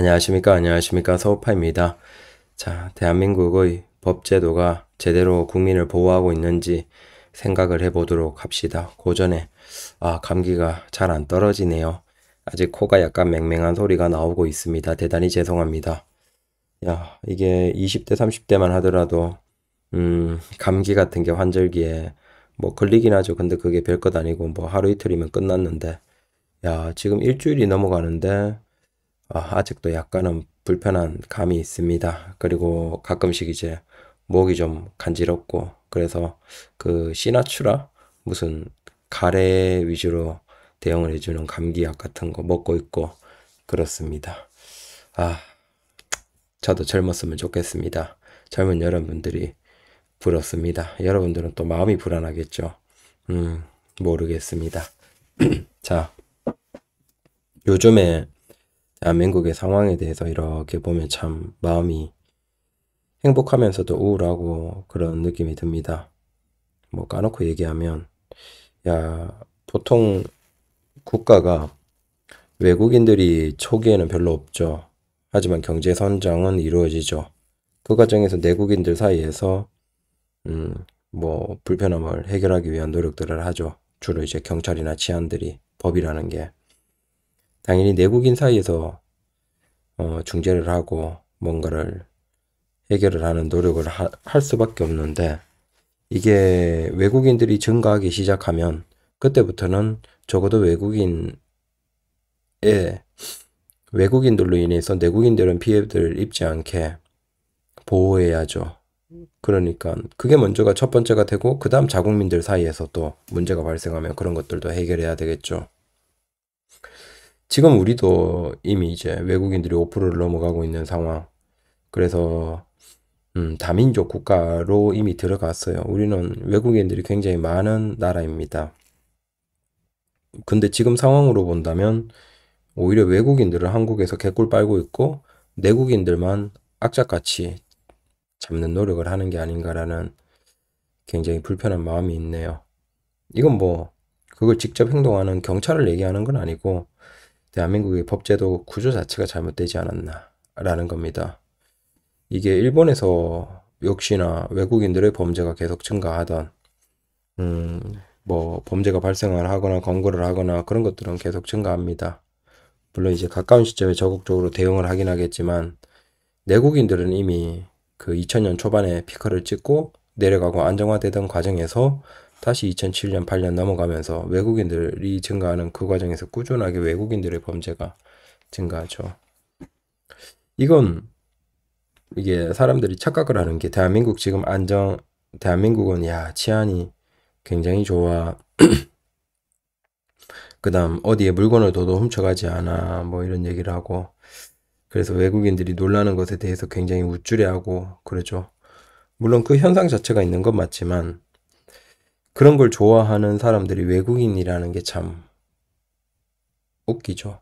안녕하십니까 안녕하십니까 서우파입니다. 자 대한민국의 법제도가 제대로 국민을 보호하고 있는지 생각을 해보도록 합시다. 고 전에 아 감기가 잘 안 떨어지네요. 아직 코가 약간 맹맹한 소리가 나오고 있습니다. 대단히 죄송합니다. 야 이게 20대 30대만 하더라도 음 감기 같은 게 환절기에 뭐 걸리긴 하죠. 근데 그게 별것 아니고 뭐 하루 이틀이면 끝났는데 야 지금 일주일이 넘어가는데 아, 아직도 약간은 불편한 감이 있습니다. 그리고 가끔씩 이제 목이 좀 간지럽고 그래서 그 시나추라 무슨 가래 위주로 대응을 해주는 감기약 같은 거 먹고 있고 그렇습니다. 아, 저도 젊었으면 좋겠습니다. 젊은 여러분들이 부럽습니다. 여러분들은 또 마음이 불안하겠죠. 음, 모르겠습니다. 자, 요즘에 대한민국의 아, 상황에 대해서 이렇게 보면 참 마음이 행복하면서도 우울하고 그런 느낌이 듭니다. 뭐 까놓고 얘기하면 야 보통 국가가 외국인들이 초기에는 별로 없죠. 하지만 경제 선장은 이루어지죠. 그 과정에서 내국인들 사이에서 음, 뭐 불편함을 해결하기 위한 노력들을 하죠. 주로 이제 경찰이나 치안들이 법이라는 게 당연히 내국인 사이에서 어, 중재를 하고 뭔가를 해결을 하는 노력을 하, 할 수밖에 없는데 이게 외국인들이 증가하기 시작하면 그때부터는 적어도 외국인의 외국인들로 인해서 내국인들은 피해들 입지 않게 보호해야죠. 그러니까 그게 먼저가 첫 번째가 되고 그 다음 자국민들 사이에서 또 문제가 발생하면 그런 것들도 해결해야 되겠죠. 지금 우리도 이미 이제 외국인들이 5%를 넘어가고 있는 상황. 그래서 음, 다민족 국가로 이미 들어갔어요. 우리는 외국인들이 굉장히 많은 나라입니다. 근데 지금 상황으로 본다면 오히려 외국인들을 한국에서 개꿀 빨고 있고 내국인들만 악착같이 잡는 노력을 하는 게 아닌가라는 굉장히 불편한 마음이 있네요. 이건 뭐 그걸 직접 행동하는 경찰을 얘기하는 건 아니고 대한민국의 법제도 구조 자체가 잘못되지 않았나라는 겁니다. 이게 일본에서 역시나 외국인들의 범죄가 계속 증가하던 음, 뭐 범죄가 발생을 하거나 권고를 하거나 그런 것들은 계속 증가합니다. 물론 이제 가까운 시점에 적극적으로 대응을 하긴 하겠지만 내국인들은 이미 그 2000년 초반에 피커를 찍고 내려가고 안정화되던 과정에서 다시 2007년, 8년 넘어가면서 외국인들이 증가하는 그 과정에서 꾸준하게 외국인들의 범죄가 증가하죠. 이건 이게 사람들이 착각을 하는 게 대한민국 지금 안정, 대한민국은 야, 치안이 굉장히 좋아. 그 다음 어디에 물건을 둬도 훔쳐가지 않아. 뭐 이런 얘기를 하고. 그래서 외국인들이 놀라는 것에 대해서 굉장히 우쭐해하고 그러죠. 물론 그 현상 자체가 있는 건 맞지만 그런 걸 좋아하는 사람들이 외국인이라는 게 참 웃기죠.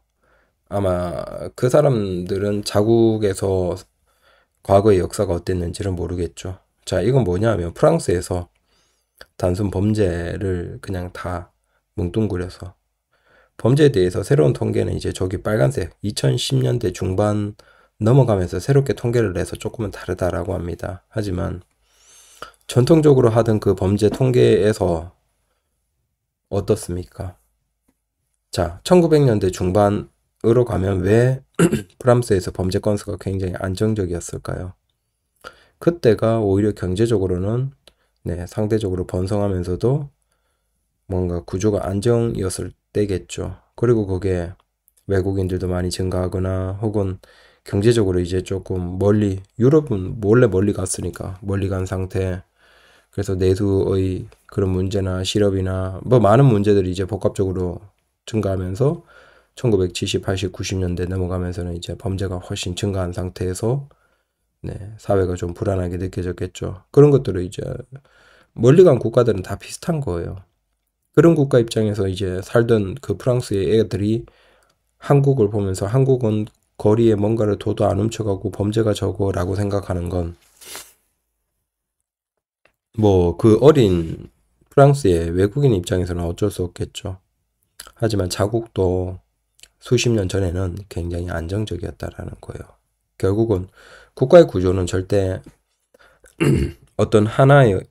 아마 그 사람들은 자국에서 과거의 역사가 어땠는지를 모르겠죠. 자, 이건 뭐냐 하면 프랑스에서 단순 범죄를 그냥 다 뭉뚱그려서 범죄에 대해서 새로운 통계는 이제 저기 빨간색 2010년대 중반 넘어가면서 새롭게 통계를 내서 조금은 다르다라고 합니다. 하지만 전통적으로 하던 그 범죄 통계에서 어떻습니까? 자, 1900년대 중반으로 가면 왜 프랑스에서 범죄 건수가 굉장히 안정적이었을까요? 그때가 오히려 경제적으로는 네, 상대적으로 번성하면서도 뭔가 구조가 안정이었을 때겠죠. 그리고 그게 외국인들도 많이 증가하거나 혹은 경제적으로 이제 조금 멀리 유럽은 원래 멀리 갔으니까 멀리 간 상태 그래서 내수의 그런 문제나 실업이나 뭐 많은 문제들이 이제 복합적으로 증가하면서 1970, 80, 90년대 넘어가면서는 이제 범죄가 훨씬 증가한 상태에서 네, 사회가 좀 불안하게 느껴졌겠죠. 그런 것들을 이제 멀리 간 국가들은 다 비슷한 거예요. 그런 국가 입장에서 이제 살던 그 프랑스의 애들이 한국을 보면서 한국은 거리에 뭔가를 도도 안 훔쳐가고 범죄가 적어 라고 생각하는 건 뭐그 어린 프랑스의 외국인 입장에서는 어쩔 수 없겠죠. 하지만 자국도 수십 년 전에는 굉장히 안정적이었다라는 거예요. 결국은 국가의 구조는 절대 어떤 하나의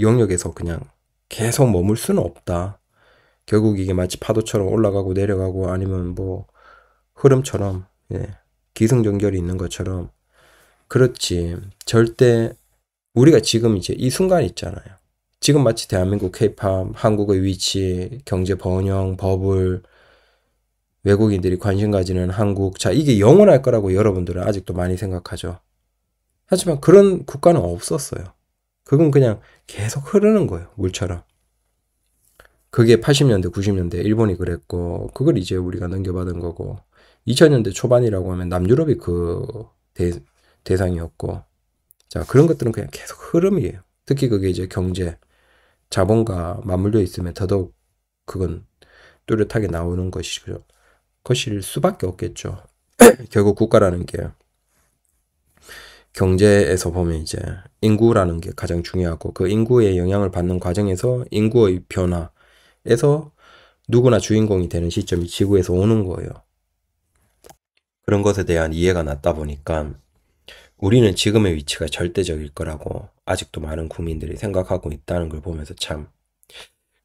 영역에서 그냥 계속 머물 수는 없다. 결국 이게 마치 파도처럼 올라가고 내려가고 아니면 뭐 흐름처럼 예, 기승전결이 있는 것처럼 그렇지 절대 우리가 지금 이제 이 순간 있잖아요. 지금 마치 대한민국 케이팝, 한국의 위치, 경제 번영, 버블, 외국인들이 관심 가지는 한국. 자, 이게 영원할 거라고 여러분들은 아직도 많이 생각하죠. 하지만 그런 국가는 없었어요. 그건 그냥 계속 흐르는 거예요. 물처럼. 그게 80년대, 90년대 일본이 그랬고, 그걸 이제 우리가 넘겨받은 거고, 2000년대 초반이라고 하면 남유럽이 그 대, 대상이었고, 자, 그런 것들은 그냥 계속 흐름이에요. 특히 그게 이제 경제, 자본과 맞물려 있으면 더더욱 그건 뚜렷하게 나오는 것이죠. 것일 수밖에 없겠죠. 결국 국가라는 게 경제에서 보면 이제 인구라는 게 가장 중요하고 그인구의 영향을 받는 과정에서 인구의 변화에서 누구나 주인공이 되는 시점이 지구에서 오는 거예요. 그런 것에 대한 이해가 낮다 보니까 우리는 지금의 위치가 절대적일 거라고 아직도 많은 국민들이 생각하고 있다는 걸 보면서 참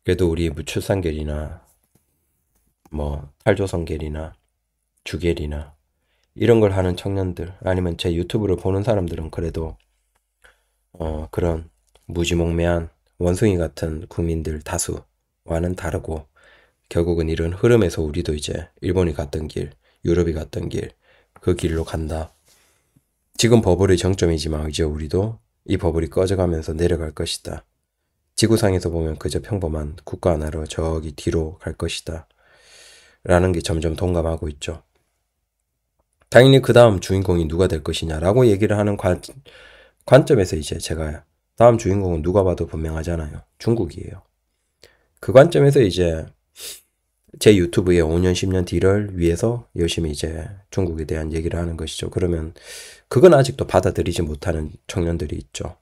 그래도 우리 무출산결이나 뭐 탈조성결이나 주결이나 이런 걸 하는 청년들 아니면 제 유튜브를 보는 사람들은 그래도 어 그런 무지몽매한 원숭이 같은 국민들 다수와는 다르고 결국은 이런 흐름에서 우리도 이제 일본이 갔던 길, 유럽이 갔던 길, 그 길로 간다. 지금 버블의 정점이지만 이제 우리도 이 버블이 꺼져가면서 내려갈 것이다. 지구상에서 보면 그저 평범한 국가 하나로 저기 뒤로 갈 것이다. 라는 게 점점 동감하고 있죠. 당연히 그 다음 주인공이 누가 될 것이냐라고 얘기를 하는 관, 관점에서 이제 제가 다음 주인공은 누가 봐도 분명하잖아요. 중국이에요. 그 관점에서 이제 제유튜브에 5년, 10년 뒤를 위해서 열심히 이제 중국에 대한 얘기를 하는 것이죠. 그러면 그건 아직도 받아들이지 못하는 청년들이 있죠.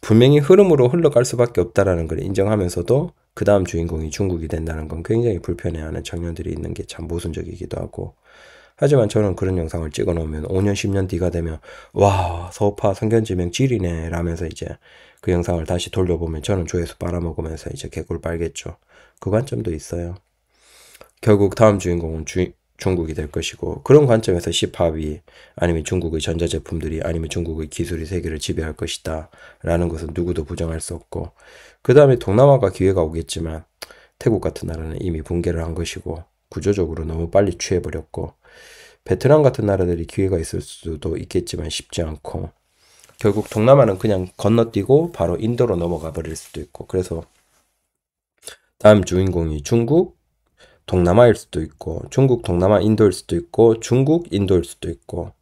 분명히 흐름으로 흘러갈 수밖에 없다라는 걸 인정하면서도 그 다음 주인공이 중국이 된다는 건 굉장히 불편해하는 청년들이 있는 게 참 모순적이기도 하고 하지만 저는 그런 영상을 찍어 놓으면 5년 10년 뒤가 되면 와 서파 성견지명 질이네 라면서 이제 그 영상을 다시 돌려보면 저는 조회수 빨아먹으면서 이제 개꿀 빨겠죠 그 관점도 있어요 결국 다음 주인공은 주, 인 중국이 될 것이고 그런 관점에서 시팝이 아니면 중국의 전자제품들이 아니면 중국의 기술이 세계를 지배할 것이다 라는 것은 누구도 부정할 수 없고 그 다음에 동남아가 기회가 오겠지만 태국 같은 나라는 이미 붕괴를 한 것이고 구조적으로 너무 빨리 취해버렸고 베트남 같은 나라들이 기회가 있을 수도 있겠지만 쉽지 않고 결국 동남아는 그냥 건너뛰고 바로 인도로 넘어가 버릴 수도 있고 그래서 다음 주인공이 중국, 동남아일 수도 있고 중국 동남아 인도일 수도 있고 중국 인도일 수도 있고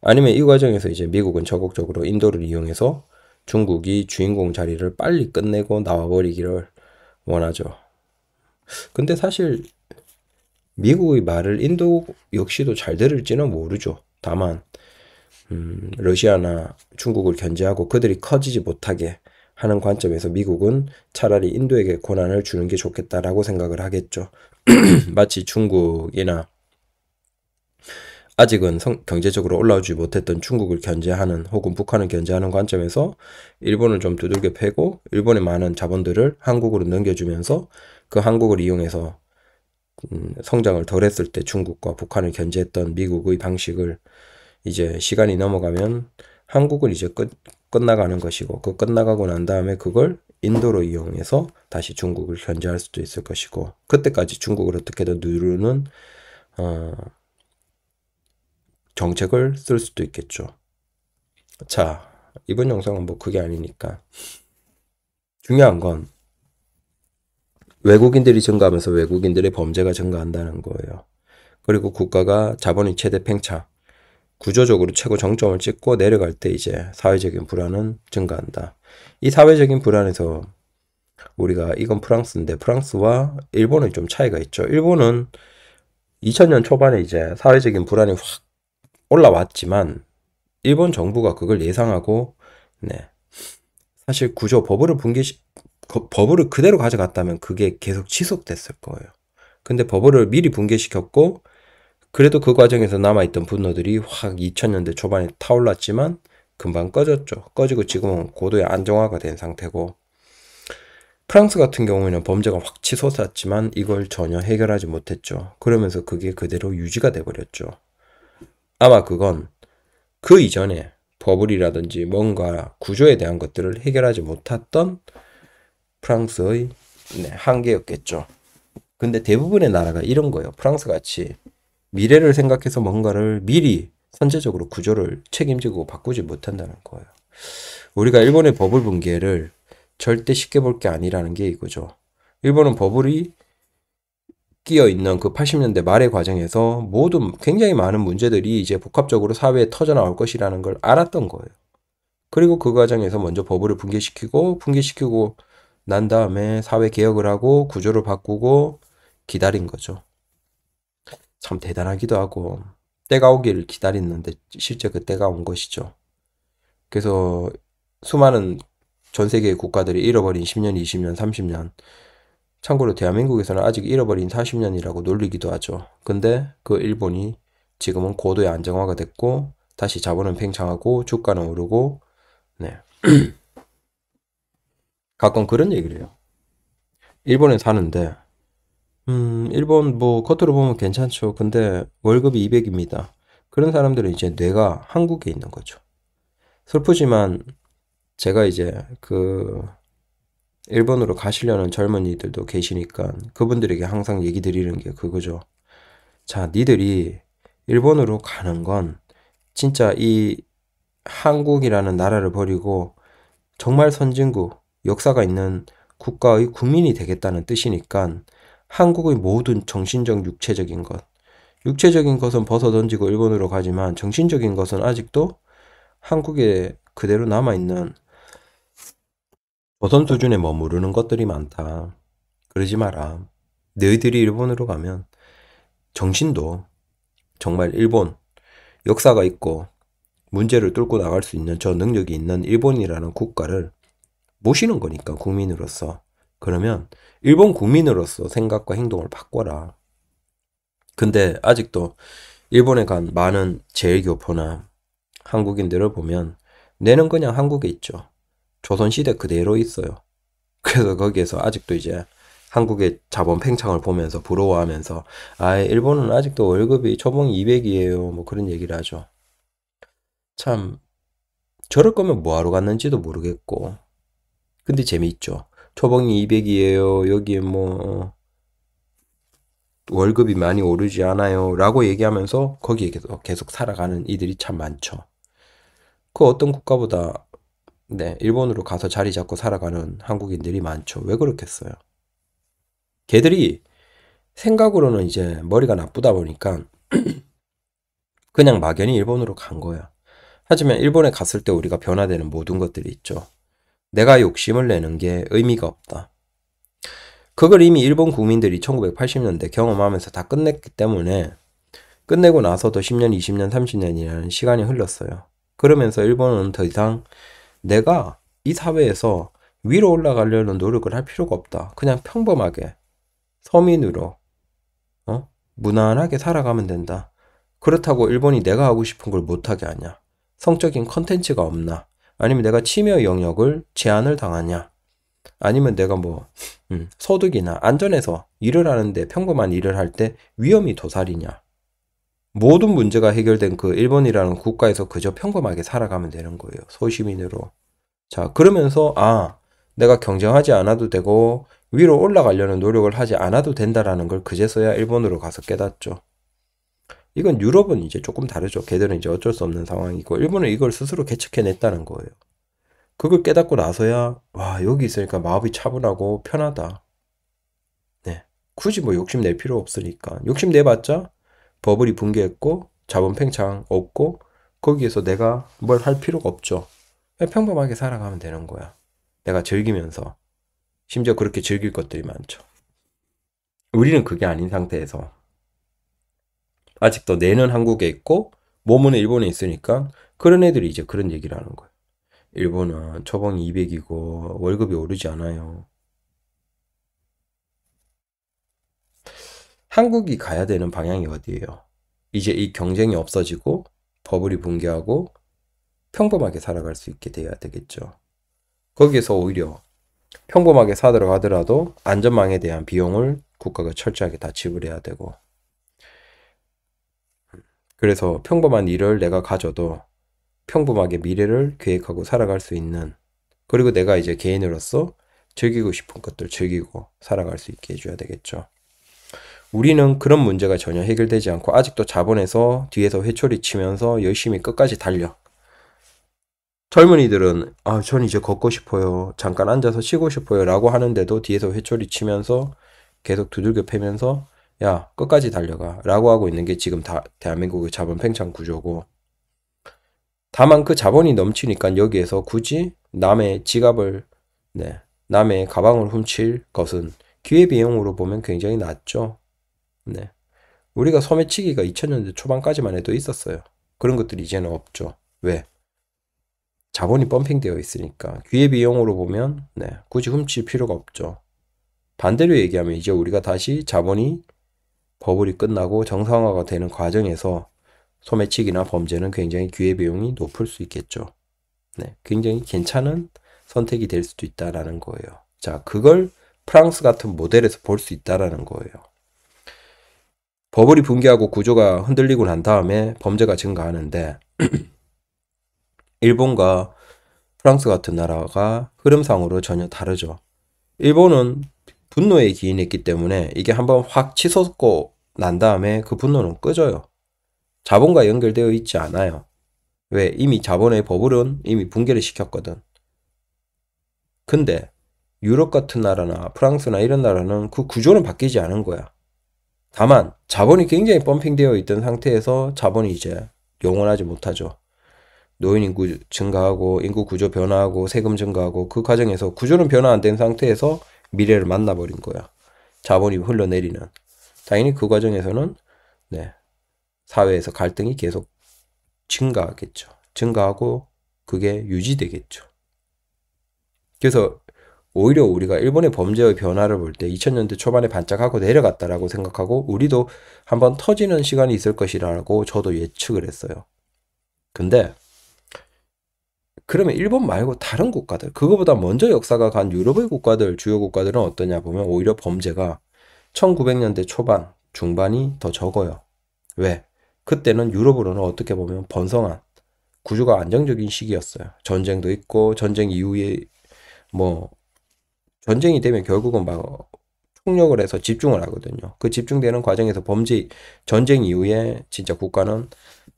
아니면 이 과정에서 이제 미국은 적극적으로 인도를 이용해서 중국이 주인공 자리를 빨리 끝내고 나와버리기를 원하죠. 근데 사실 미국의 말을 인도 역시도 잘 들을지는 모르죠. 다만 음, 러시아나 중국을 견제하고 그들이 커지지 못하게 하는 관점에서 미국은 차라리 인도에게 권한을 주는 게 좋겠다라고 생각을 하겠죠. 마치 중국이나 아직은 성, 경제적으로 올라오지 못했던 중국을 견제하는 혹은 북한을 견제하는 관점에서 일본을 좀 두들겨 패고 일본의 많은 자본들을 한국으로 넘겨주면서 그 한국을 이용해서 음, 성장을 덜했을 때 중국과 북한을 견제했던 미국의 방식을 이제 시간이 넘어가면 한국은 이제 끝, 끝나가는 것이고 그 끝나가고 난 다음에 그걸 인도를 이용해서 다시 중국을 견제할 수도 있을 것이고 그때까지 중국을 어떻게든 누르는 어, 정책을 쓸 수도 있겠죠. 자 이번 영상은 뭐 그게 아니니까 중요한 건 외국인들이 증가하면서 외국인들의 범죄가 증가한다는 거예요. 그리고 국가가 자본이 최대 팽창, 구조적으로 최고 정점을 찍고 내려갈 때 이제 사회적인 불안은 증가한다. 이 사회적인 불안에서 우리가 이건 프랑스인데 프랑스와 일본은좀 차이가 있죠. 일본은 2000년 초반에 이제 사회적인 불안이 확 올라왔지만 일본 정부가 그걸 예상하고 네. 사실 구조 버블을 붕괴시 버블을 그대로 가져갔다면 그게 계속 지속됐을 거예요. 근데 버블을 미리 붕괴시켰고 그래도 그 과정에서 남아있던 분노들이 확 2000년대 초반에 타올랐지만 금방 꺼졌죠. 꺼지고 지금은 고도의 안정화가 된 상태고 프랑스 같은 경우에는 범죄가 확 치솟았지만 이걸 전혀 해결하지 못했죠. 그러면서 그게 그대로 유지가 돼버렸죠. 아마 그건 그 이전에 버블이라든지 뭔가 구조에 대한 것들을 해결하지 못했던 프랑스의 네, 한계였겠죠. 근데 대부분의 나라가 이런 거예요. 프랑스 같이 미래를 생각해서 뭔가를 미리 선제적으로 구조를 책임지고 바꾸지 못한다는 거예요. 우리가 일본의 버블 붕괴를 절대 쉽게 볼 게 아니라는 게 이거죠. 일본은 버블이 끼어 있는 그 80년대 말의 과정에서 모든 굉장히 많은 문제들이 이제 복합적으로 사회에 터져나올 것이라는 걸 알았던 거예요. 그리고 그 과정에서 먼저 버블을 붕괴시키고 붕괴시키고 난 다음에 사회 개혁을 하고 구조를 바꾸고 기다린 거죠. 참 대단하기도 하고 때가 오기를 기다렸는데 실제 그 때가 온 것이죠. 그래서 수많은 전 세계의 국가들이 잃어버린 10년, 20년, 30년. 참고로 대한민국에서는 아직 잃어버린 40년이라고 놀리기도 하죠. 근데 그 일본이 지금은 고도의 안정화가 됐고 다시 자본은 팽창하고 주가는 오르고 네. 가끔 그런 얘기를 해요. 일본에 사는데 음, 일본 뭐 겉으로 보면 괜찮죠. 근데 월급이 200입니다. 그런 사람들은 이제 뇌가 한국에 있는 거죠. 슬프지만 제가 이제 그 일본으로 가시려는 젊은이들도 계시니까 그분들에게 항상 얘기 드리는 게 그거죠. 자, 니들이 일본으로 가는 건 진짜 이 한국이라는 나라를 버리고 정말 선진국, 역사가 있는 국가의 국민이 되겠다는 뜻이니까 한국의 모든 정신적 육체적인 것. 육체적인 것은 벗어던지고 일본으로 가지만 정신적인 것은 아직도 한국에 그대로 남아있는 조선 수준에 머무르는 것들이 많다. 그러지 마라. 너희들이 일본으로 가면 정신도 정말 일본 역사가 있고 문제를 뚫고 나갈 수 있는 저 능력이 있는 일본이라는 국가를 모시는 거니까 국민으로서 그러면 일본 국민으로서 생각과 행동을 바꿔라. 근데 아직도 일본에 간 많은 제일교포나 한국인들을 보면 내는 그냥 한국에 있죠. 조선시대 그대로 있어요. 그래서 거기에서 아직도 이제 한국의 자본 팽창을 보면서 부러워하면서 아 일본은 아직도 월급이 초봉 200이에요. 뭐 그런 얘기를 하죠. 참 저럴 거면 뭐하러 갔는지도 모르겠고 근데 재미있죠. 초봉이 200이에요. 여기에 뭐 어, 월급이 많이 오르지 않아요. 라고 얘기하면서 거기에 계속, 계속 살아가는 이들이 참 많죠. 그 어떤 국가보다 네, 일본으로 가서 자리 잡고 살아가는 한국인들이 많죠. 왜 그렇겠어요? 걔들이 생각으로는 이제 머리가 나쁘다 보니까 그냥 막연히 일본으로 간 거야. 하지만 일본에 갔을 때 우리가 변화되는 모든 것들이 있죠. 내가 욕심을 내는 게 의미가 없다. 그걸 이미 일본 국민들이 1980년대 경험하면서 다 끝냈기 때문에 끝내고 나서도 10년, 20년, 30년이라는 시간이 흘렀어요. 그러면서 일본은 더 이상 내가 이 사회에서 위로 올라가려는 노력을 할 필요가 없다. 그냥 평범하게 서민으로 어? 무난하게 살아가면 된다. 그렇다고 일본이 내가 하고 싶은 걸 못하게 하냐? 성적인 컨텐츠가 없나? 아니면 내가 치매 영역을 제한을 당하냐? 아니면 내가 뭐 음, 소득이나 안전에서 일을 하는데 평범한 일을 할 때 위험이 도살이냐? 모든 문제가 해결된 그 일본이라는 국가에서 그저 평범하게 살아가면 되는 거예요. 소시민으로. 자, 그러면서 아, 내가 경쟁하지 않아도 되고 위로 올라가려는 노력을 하지 않아도 된다라는 걸 그제서야 일본으로 가서 깨닫죠. 이건 유럽은 이제 조금 다르죠. 걔들은 이제 어쩔 수 없는 상황이고 일본은 이걸 스스로 개척해냈다는 거예요. 그걸 깨닫고 나서야 와 여기 있으니까 마음이 차분하고 편하다. 네, 굳이 뭐 욕심 낼 필요 없으니까 욕심 내봤자 버블이 붕괴했고 자본 팽창 없고 거기에서 내가 뭘 할 필요가 없죠. 평범하게 살아가면 되는 거야. 내가 즐기면서 심지어 그렇게 즐길 것들이 많죠. 우리는 그게 아닌 상태에서 아직도 내는 한국에 있고 몸은 일본에 있으니까 그런 애들이 이제 그런 얘기를 하는 거예요. 일본은 초봉이 200이고 월급이 오르지 않아요. 한국이 가야 되는 방향이 어디예요? 이제 이 경쟁이 없어지고 버블이 붕괴하고 평범하게 살아갈 수 있게 돼야 되겠죠. 거기에서 오히려 평범하게 사들어 가더라도 안전망에 대한 비용을 국가가 철저하게 다 지불해야 되고 그래서 평범한 일을 내가 가져도 평범하게 미래를 계획하고 살아갈 수 있는 그리고 내가 이제 개인으로서 즐기고 싶은 것들 즐기고 살아갈 수 있게 해줘야 되겠죠. 우리는 그런 문제가 전혀 해결되지 않고 아직도 자본에서 뒤에서 회초리 치면서 열심히 끝까지 달려. 젊은이들은 아, 전 이제 걷고 싶어요. 잠깐 앉아서 쉬고 싶어요. 라고 하는데도 뒤에서 회초리 치면서 계속 두들겨 패면서 야 끝까지 달려가 라고 하고 있는 게 지금 다 대한민국의 자본 팽창 구조고 다만 그 자본이 넘치니까 여기에서 굳이 남의 지갑을 네, 남의 가방을 훔칠 것은 기회비용으로 보면 굉장히 낮죠. 네. 우리가 소매치기가 2000년대 초반까지만 해도 있었어요. 그런 것들이 이제는 없죠. 왜? 자본이 펌핑되어 있으니까 기회비용으로 보면 네, 굳이 훔칠 필요가 없죠. 반대로 얘기하면 이제 우리가 다시 자본이 버블이 끝나고 정상화가 되는 과정에서 소매치기나 범죄는 굉장히 기회 비용이 높을 수 있겠죠. 네, 굉장히 괜찮은 선택이 될 수도 있다라는 거예요. 자, 그걸 프랑스 같은 모델에서 볼 수 있다라는 거예요. 버블이 붕괴하고 구조가 흔들리고 난 다음에 범죄가 증가하는데 일본과 프랑스 같은 나라가 흐름상으로 전혀 다르죠. 일본은 분노에 기인했기 때문에 이게 한번 확 치솟고 난 다음에 그 분노는 꺼져요. 자본과 연결되어 있지 않아요. 왜? 이미 자본의 버블은 이미 붕괴를 시켰거든. 근데 유럽 같은 나라나 프랑스나 이런 나라는 그 구조는 바뀌지 않은 거야. 다만 자본이 굉장히 펌핑되어 있던 상태에서 자본이 이제 영원하지 못하죠. 노인 인구 증가하고 인구 구조 변화하고 세금 증가하고 그 과정에서 구조는 변화 안 된 상태에서 미래를 만나버린 거야. 자본이 흘러내리는. 당연히 그 과정에서는 네, 사회에서 갈등이 계속 증가하겠죠. 증가하고 그게 유지되겠죠. 그래서 오히려 우리가 일본의 범죄의 변화를 볼 때 2000년대 초반에 반짝하고 내려갔다라고 생각하고 우리도 한번 터지는 시간이 있을 것이라고 저도 예측을 했어요. 근데 그러면 일본 말고 다른 국가들, 그거보다 먼저 역사가 간 유럽의 국가들, 주요 국가들은 어떠냐 보면 오히려 범죄가 1900년대 초반, 중반이 더 적어요. 왜? 그때는 유럽으로는 어떻게 보면 번성한 구조가 안정적인 시기였어요. 전쟁도 있고 전쟁 이후에 뭐 전쟁이 되면 결국은 막 폭력을 해서 집중을 하거든요. 그 집중되는 과정에서 범죄, 전쟁 이후에 진짜 국가는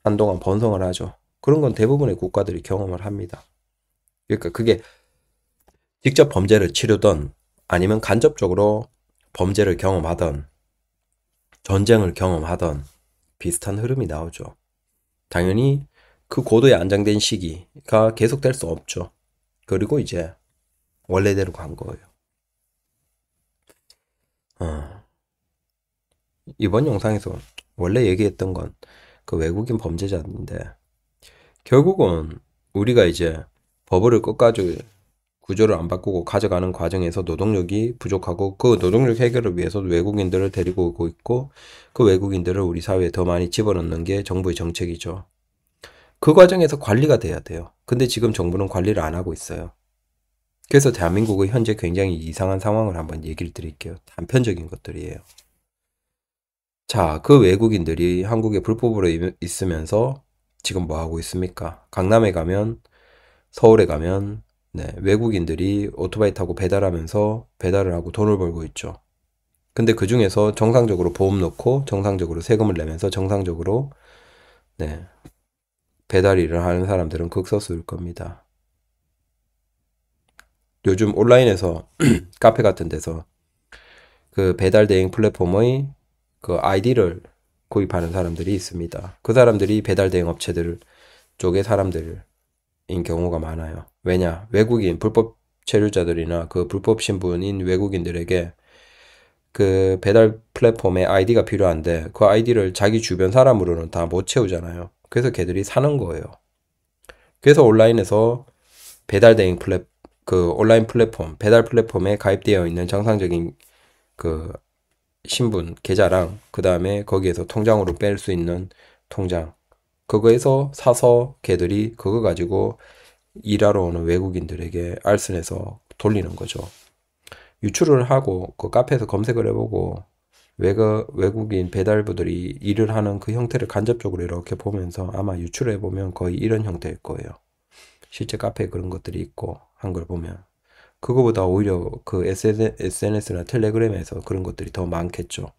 한동안 번성을 하죠. 그런 건 대부분의 국가들이 경험을 합니다. 그러니까 그게 직접 범죄를 치르던 아니면 간접적으로 범죄를 경험하던 전쟁을 경험하던 비슷한 흐름이 나오죠. 당연히 그 고도에 안정된 시기가 계속될 수 없죠. 그리고 이제 원래대로 간 거예요. 어. 이번 영상에서 원래 얘기했던 건 그 외국인 범죄자인데 결국은 우리가 이제 버블을 끝까지 구조를 안 바꾸고 가져가는 과정에서 노동력이 부족하고 그 노동력 해결을 위해서 외국인들을 데리고 오고 있고 그 외국인들을 우리 사회에 더 많이 집어넣는 게 정부의 정책이죠. 그 과정에서 관리가 돼야 돼요. 근데 지금 정부는 관리를 안 하고 있어요. 그래서 대한민국의 현재 굉장히 이상한 상황을 한번 얘기를 드릴게요. 단편적인 것들이에요. 자, 그 외국인들이 한국에 불법으로 있으면서 지금 뭐 하고 있습니까? 강남에 가면, 서울에 가면, 네, 외국인들이 오토바이 타고 배달하면서 배달을 하고 돈을 벌고 있죠. 근데 그 중에서 정상적으로 보험 넣고 정상적으로 세금을 내면서 정상적으로 네, 배달 일을 하는 사람들은 극소수일 겁니다. 요즘 온라인에서 카페 같은 데서 그 배달 대행 플랫폼의 그 아이디를 구입하는 사람들이 있습니다. 그 사람들이 배달 대행 업체들 쪽의 사람들인 경우가 많아요. 왜냐? 외국인, 불법 체류자들이나 그 불법 신분인 외국인들에게 그 배달 플랫폼에 아이디가 필요한데 그 아이디를 자기 주변 사람으로는 다 못 채우잖아요. 그래서 걔들이 사는 거예요. 그래서 온라인에서 배달 대행 플랫 그 온라인 플랫폼 배달 플랫폼에 가입되어 있는 정상적인 그 신분 계좌랑 그 다음에 거기에서 통장으로 뺄 수 있는 통장 그거에서 사서 걔들이 그거 가지고 일하러 오는 외국인들에게 알선해서 돌리는 거죠. 유출을 하고 그 카페에서 검색을 해보고 외거, 외국인 배달부들이 일을 하는 그 형태를 간접적으로 이렇게 보면서 아마 유출해 보면 거의 이런 형태일 거예요. 실제 카페에 그런 것들이 있고 한 걸 보면 그거보다 오히려 그 SNS나 텔레그램에서 그런 것들이 더 많겠죠.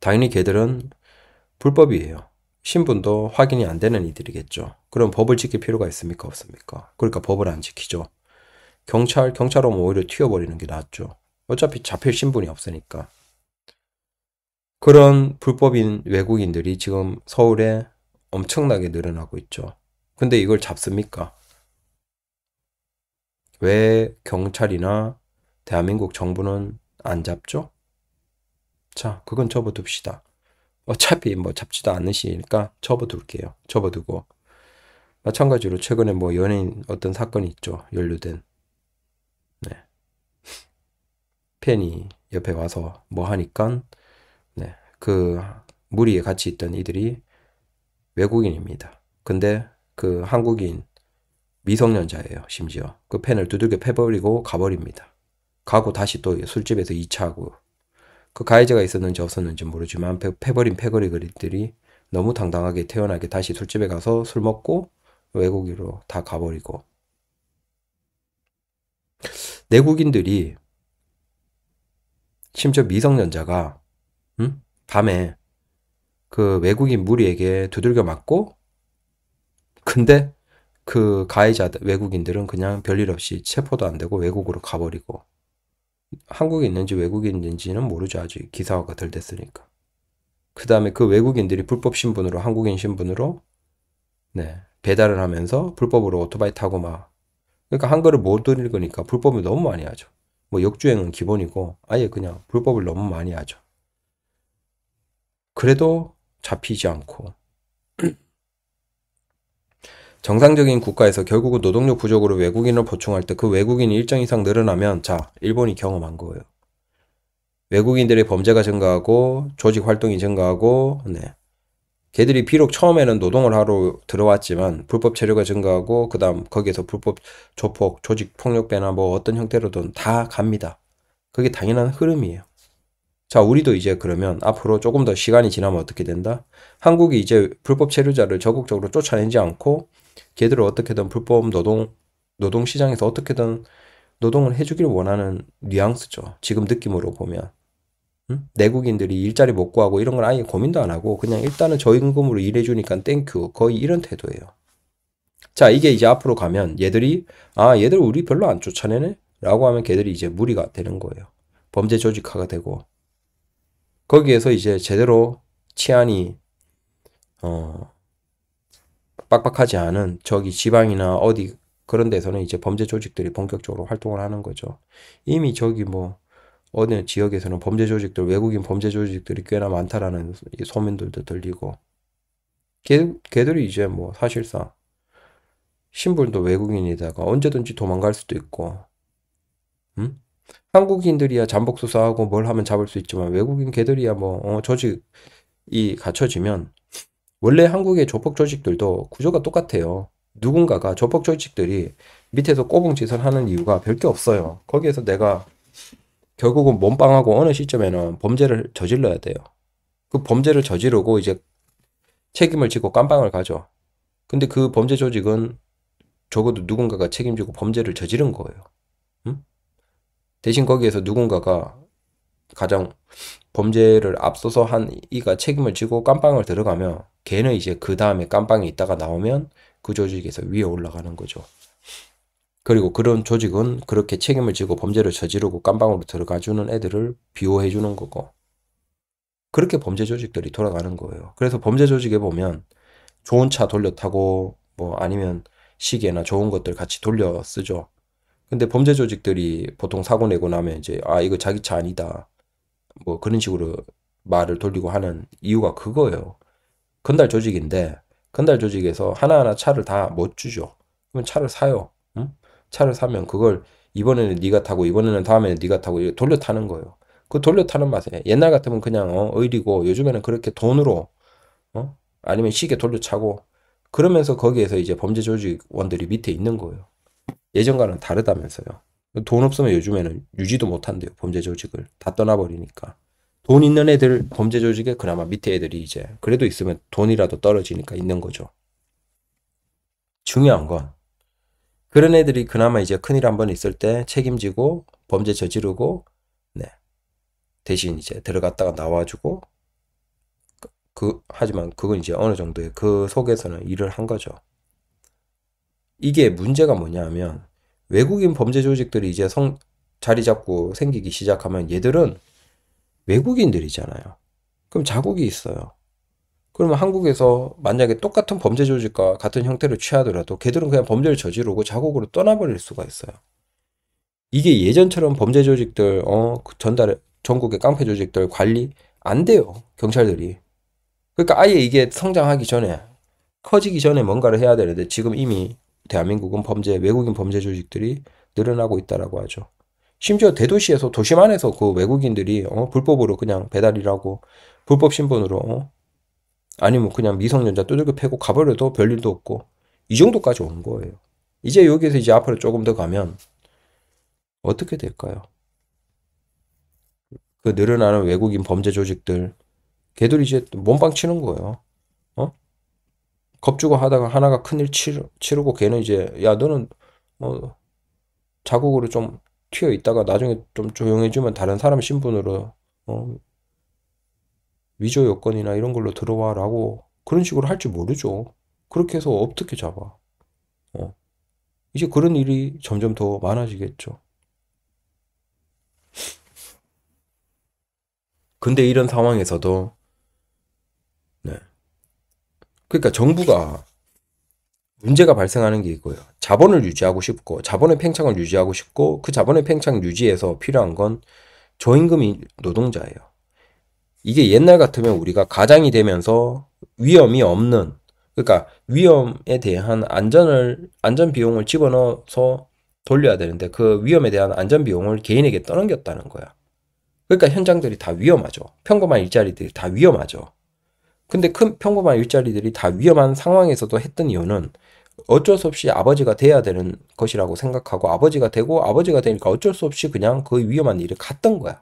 당연히 걔들은 불법이에요. 신분도 확인이 안 되는 이들이겠죠. 그럼 법을 지킬 필요가 있습니까? 없습니까? 그러니까 법을 안 지키죠. 경찰, 경찰 오면 오히려 튀어버리는 게 낫죠. 어차피 잡힐 신분이 없으니까. 그런 불법인 외국인들이 지금 서울에 엄청나게 늘어나고 있죠. 근데 이걸 잡습니까? 왜 경찰이나 대한민국 정부는 안 잡죠? 자, 그건 접어둡시다. 어차피 뭐 잡지도 않는시니까 접어둘게요. 접어두고. 마찬가지로 최근에 뭐 연예인 어떤 사건이 있죠. 연루된. 네. 팬이 옆에 와서 뭐 하니까, 네. 그 무리에 같이 있던 이들이 외국인입니다. 근데 그 한국인 미성년자예요. 심지어. 그 팬을 두들겨 패버리고 가버립니다. 가고 다시 또 술집에서 2차하고 그 가해자가 있었는지 없었는지 모르지만 패버린 패거리 그릇들이 너무 당당하게 태어나게 다시 술집에 가서 술 먹고 외국으로 다 가버리고 내국인들이 심지어 미성년자가 응? 밤에 그 외국인 무리에게 두들겨 맞고 근데 그 가해자 외국인들은 그냥 별일 없이 체포도 안 되고 외국으로 가버리고 한국에 있는지 외국에 있는지는 모르죠. 아직 기사화가 덜 됐으니까. 그 다음에 그 외국인들이 불법 신분으로 한국인 신분으로 네, 배달을 하면서 불법으로 오토바이 타고 막 그러니까 한글을 못 읽으니까 불법을 너무 많이 하죠. 뭐 역주행은 기본이고 아예 그냥 불법을 너무 많이 하죠. 그래도 잡히지 않고 정상적인 국가에서 결국은 노동력 부족으로 외국인을 보충할 때 그 외국인이 일정 이상 늘어나면 자, 일본이 경험한 거예요. 외국인들의 범죄가 증가하고 조직 활동이 증가하고 네. 걔들이 비록 처음에는 노동을 하러 들어왔지만 불법 체류가 증가하고 그다음 거기에서 불법 조폭, 조직 폭력배나 뭐 어떤 형태로든 다 갑니다. 그게 당연한 흐름이에요. 자, 우리도 이제 그러면 앞으로 조금 더 시간이 지나면 어떻게 된다? 한국이 이제 불법 체류자를 적극적으로 쫓아내지 않고 걔들을 어떻게든 불법 노동 노동 시장에서 어떻게든 노동을 해주길 원하는 뉘앙스죠. 지금 느낌으로 보면 응? 내국인들이 일자리 못 구하고 이런 건 아예 고민도 안 하고 그냥 일단은 저임금으로 일해주니까 땡큐 거의 이런 태도예요. 자 이게 이제 앞으로 가면 얘들이 아 얘들 우리 별로 안 쫓아내네 라고 하면 걔들이 이제 무리가 되는 거예요. 범죄 조직화가 되고 거기에서 이제 제대로 치안이 어, 빡빡하지 않은 저기 지방이나 어디 그런 데서는 이제 범죄 조직들이 본격적으로 활동을 하는 거죠. 이미 저기 뭐 어느 지역에서는 범죄 조직들, 외국인 범죄 조직들이 꽤나 많다라는 소문들도 들리고 걔, 걔들이 이제 뭐 사실상 신분도 외국인이다가 언제든지 도망갈 수도 있고 음? 한국인들이야 잠복 수사하고 뭘 하면 잡을 수 있지만 외국인 걔들이야 뭐 어, 조직이 갖춰지면 원래 한국의 조폭 조직들도 구조가 똑같아요. 누군가가 조폭 조직들이 밑에서 꼬붕짓을 하는 이유가 별게 없어요. 거기에서 내가 결국은 몸빵하고 어느 시점에는 범죄를 저질러야 돼요. 그 범죄를 저지르고 이제 책임을 지고 깜빵을 가죠. 근데 그 범죄 조직은 적어도 누군가가 책임지고 범죄를 저지른 거예요. 응? 대신 거기에서 누군가가 가장 범죄를 앞서서 한 이가 책임을 지고 깜빵을 들어가며 걔는 이제 그 다음에 깜빵에 있다가 나오면 그 조직에서 위에 올라가는 거죠. 그리고 그런 조직은 그렇게 책임을 지고 범죄를 저지르고 깜방으로 들어가주는 애들을 비호해주는 거고 그렇게 범죄 조직들이 돌아가는 거예요. 그래서 범죄 조직에 보면 좋은 차 돌려 타고 뭐 아니면 시계나 좋은 것들 같이 돌려 쓰죠. 근데 범죄 조직들이 보통 사고 내고 나면 이제 아 이거 자기 차 아니다 뭐 그런 식으로 말을 돌리고 하는 이유가 그거예요. 건달 조직인데 건달 조직에서 하나하나 차를 다 못 주죠. 그럼 차를 사요. 응? 차를 사면 그걸 이번에는 네가 타고 이번에는 다음에는 네가 타고 돌려 타는 거예요. 그 돌려 타는 맛에 옛날 같으면 그냥 어, 의리고 요즘에는 그렇게 돈으로 어? 아니면 시계 돌려 차고 그러면서 거기에서 이제 범죄 조직원들이 밑에 있는 거예요. 예전과는 다르다면서요. 돈 없으면 요즘에는 유지도 못한대요. 범죄 조직을. 다 떠나버리니까. 돈 있는 애들 범죄 조직에 그나마 밑에 애들이 이제 그래도 있으면 돈이라도 떨어지니까 있는 거죠. 중요한 건 그런 애들이 그나마 이제 큰일 한번 있을 때 책임지고 범죄 저지르고 네. 대신 이제 들어갔다가 나와주고 그 하지만 그건 이제 어느 정도의 그 속에서는 일을 한 거죠. 이게 문제가 뭐냐면 외국인 범죄 조직들이 이제 성, 자리 잡고 생기기 시작하면 얘들은 외국인들이잖아요. 그럼 자국이 있어요. 그러면 한국에서 만약에 똑같은 범죄 조직과 같은 형태를 취하더라도 걔들은 그냥 범죄를 저지르고 자국으로 떠나버릴 수가 있어요. 이게 예전처럼 범죄 조직들 어 그 전달 전국의 깡패 조직들 관리 안 돼요 경찰들이. 그러니까 아예 이게 성장하기 전에 커지기 전에 뭔가를 해야 되는데 지금 이미 대한민국은 범죄, 외국인 범죄 조직들이 늘어나고 있다라고 하죠. 심지어 대도시에서 도심 안에서 그 외국인들이 어, 불법으로 그냥 배달이라고 불법 신분으로 어? 아니면 그냥 미성년자 두들겨 패고 가버려도 별일도 없고 이 정도까지 온 거예요. 이제 여기에서 이제 앞으로 조금 더 가면 어떻게 될까요? 그 늘어나는 외국인 범죄 조직들 걔들이 이제 몸빵 치는 거예요. 겁주고 하다가 하나가 큰일 치르, 치르고 걔는 이제 야 너는 뭐 자국으로 좀 튀어 있다가 나중에 좀 조용해지면 다른 사람 신분으로 어, 위조 요건이나 이런 걸로 들어와라고 그런 식으로 할지 모르죠. 그렇게 해서 어떻게 잡아? 어. 이제 그런 일이 점점 더 많아지겠죠. 근데 이런 상황에서도 네. 그러니까 정부가 문제가 발생하는 게 있고요. 자본을 유지하고 싶고 자본의 팽창을 유지하고 싶고 그 자본의 팽창 유지에서 필요한 건 저임금 이 노동자예요. 이게 옛날 같으면 우리가 가장이 되면서 위험이 없는 그러니까 위험에 대한 안전을 안전 비용을 집어넣어서 돌려야 되는데 그 위험에 대한 안전 비용을 개인에게 떠넘겼다는 거야. 그러니까 현장들이 다 위험하죠. 평범한 일자리들이 다 위험하죠. 근데 큰 평범한 일자리들이 다 위험한 상황에서도 했던 이유는 어쩔 수 없이 아버지가 돼야 되는 것이라고 생각하고 아버지가 되고 아버지가 되니까 어쩔 수 없이 그냥 그 위험한 일을 갔던 거야.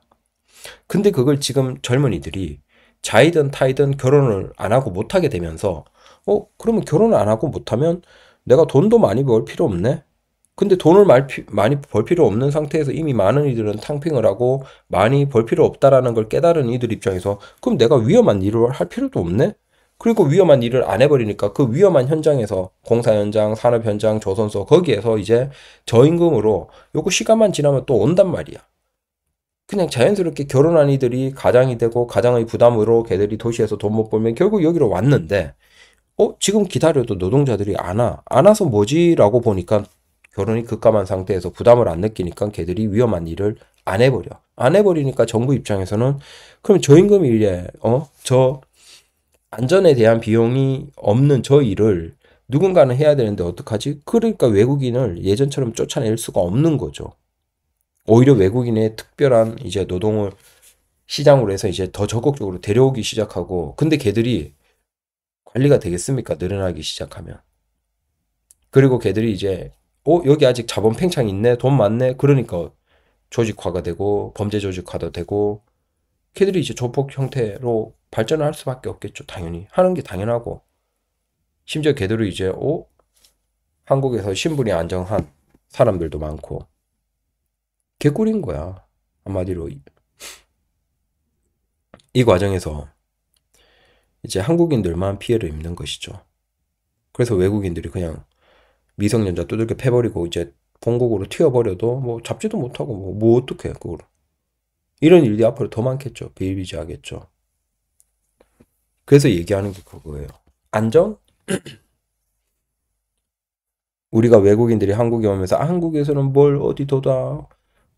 근데 그걸 지금 젊은이들이 자이든 타이든 결혼을 안 하고 못하게 되면서 어 그러면 결혼을 안 하고 못하면 내가 돈도 많이 벌 필요 없네 근데 돈을 많이 벌 필요 없는 상태에서 이미 많은 이들은 탕핑을 하고 많이 벌 필요 없다라는 걸 깨달은 이들 입장에서 그럼 내가 위험한 일을 할 필요도 없네? 그리고 위험한 일을 안 해버리니까 그 위험한 현장에서 공사 현장, 산업 현장, 조선소 거기에서 이제 저임금으로 요거 시간만 지나면 또 온단 말이야. 그냥 자연스럽게 결혼한 이들이 가장이 되고 가장의 부담으로 걔들이 도시에서 돈 못 벌면 결국 여기로 왔는데 어 지금 기다려도 노동자들이 안 와. 안 와서 뭐지라고 보니까 결혼이 급감한 상태에서 부담을 안 느끼니까 걔들이 위험한 일을 안 해버려. 안 해버리니까 정부 입장에서는 그럼 저 임금이 이래 어저 안전에 대한 비용이 없는 저 일을 누군가는 해야 되는데 어떡하지? 그러니까 외국인을 예전처럼 쫓아낼 수가 없는 거죠. 오히려 외국인의 특별한 이제 노동을 시장으로 해서 이제 더 적극적으로 데려오기 시작하고 근데 걔들이 관리가 되겠습니까? 늘어나기 시작하면. 그리고 걔들이 이제 어 여기 아직 자본 팽창 있네 돈 많네 그러니까 조직화가 되고 범죄 조직화도 되고 걔들이 이제 조폭 형태로 발전을 할 수밖에 없겠죠 당연히 하는 게 당연하고 심지어 걔들이 이제 어 한국에서 신분이 안정한 사람들도 많고 개꿀인 거야 한마디로 이 과정에서 이제 한국인들만 피해를 입는 것이죠. 그래서 외국인들이 그냥 미성년자 두들겨 패버리고 이제 본국으로 튀어버려도 뭐 잡지도 못하고 뭐, 뭐 어떡해 그걸 이런 일이 앞으로 더 많겠죠 비일비재하겠죠 그래서 얘기하는 게 그거예요 안전 우리가 외국인들이 한국에 오면서 아, 한국에서는 뭘 어디도다 어,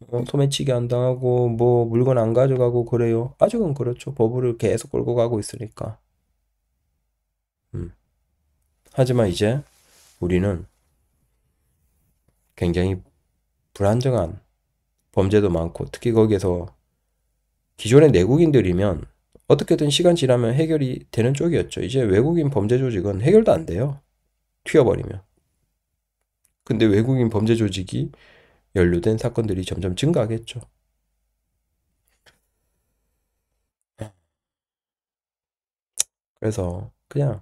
뭐 소매치기 안 당하고 뭐 물건 안 가져가고 그래요 아직은 그렇죠 버블을 계속 끌고 가고 있으니까 음. 하지만 이제 우리는 굉장히 불안정한 범죄도 많고 특히 거기에서 기존의 내국인들이면 어떻게든 시간 지나면 해결이 되는 쪽이었죠. 이제 외국인 범죄 조직은 해결도 안 돼요. 튀어버리면. 근데 외국인 범죄 조직이 연루된 사건들이 점점 증가하겠죠. 그래서 그냥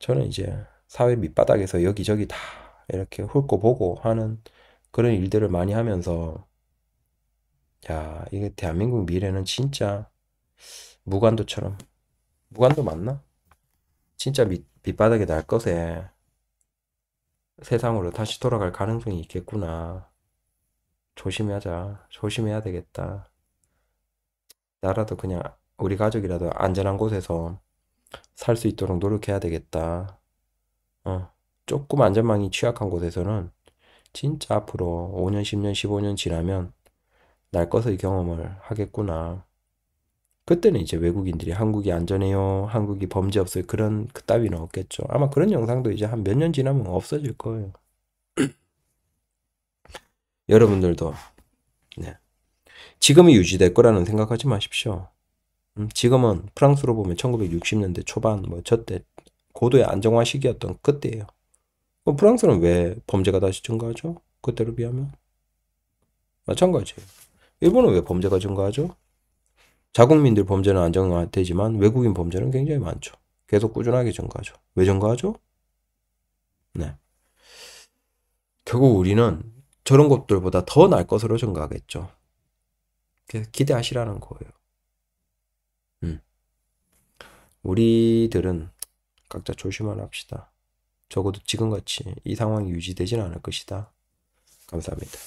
저는 이제 사회 밑바닥에서 여기저기 다 이렇게 훑고 보고 하는 그런 일들을 많이 하면서 야 이게 대한민국 미래는 진짜 무관도처럼 무관도 맞나? 진짜 밑, 밑바닥에 날 것에 세상으로 다시 돌아갈 가능성이 있겠구나. 조심하자. 조심해야 되겠다. 나라도 그냥 우리 가족이라도 안전한 곳에서 살 수 있도록 노력해야 되겠다. 어. 조금 안전망이 취약한 곳에서는 진짜 앞으로 5년, 10년, 15년 지나면 날 것의 경험을 하겠구나. 그때는 이제 외국인들이 한국이 안전해요. 한국이 범죄 없어요. 그런 그따위는 없겠죠. 아마 그런 영상도 이제 한 몇 년 지나면 없어질 거예요. 여러분들도 네. 지금이 유지될 거라는 생각하지 마십시오. 음, 지금은 프랑스로 보면 1960년대 초반 뭐 저때 고도의 안정화 시기였던 그때예요. 그럼 뭐 프랑스는 왜 범죄가 다시 증가하죠? 그때로 비하면 마찬가지예요. 일본은 왜 범죄가 증가하죠? 자국민들 범죄는 안정화되지만 외국인 범죄는 굉장히 많죠. 계속 꾸준하게 증가하죠. 왜 증가하죠? 네. 결국 우리는 저런 것들보다 더 날 것으로 증가하겠죠. 그래서 기대하시라는 거예요. 음. 우리들은 각자 조심하랍시다 적어도 지금같이 이 상황이 유지되지는 않을 것이다. 감사합니다.